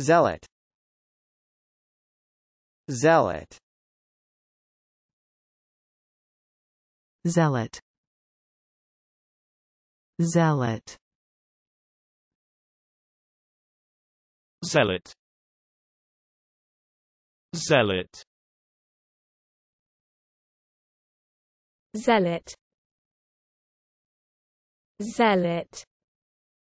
Zealot Zealot Zealot Zealot Zealot Zealot Zealot Zealot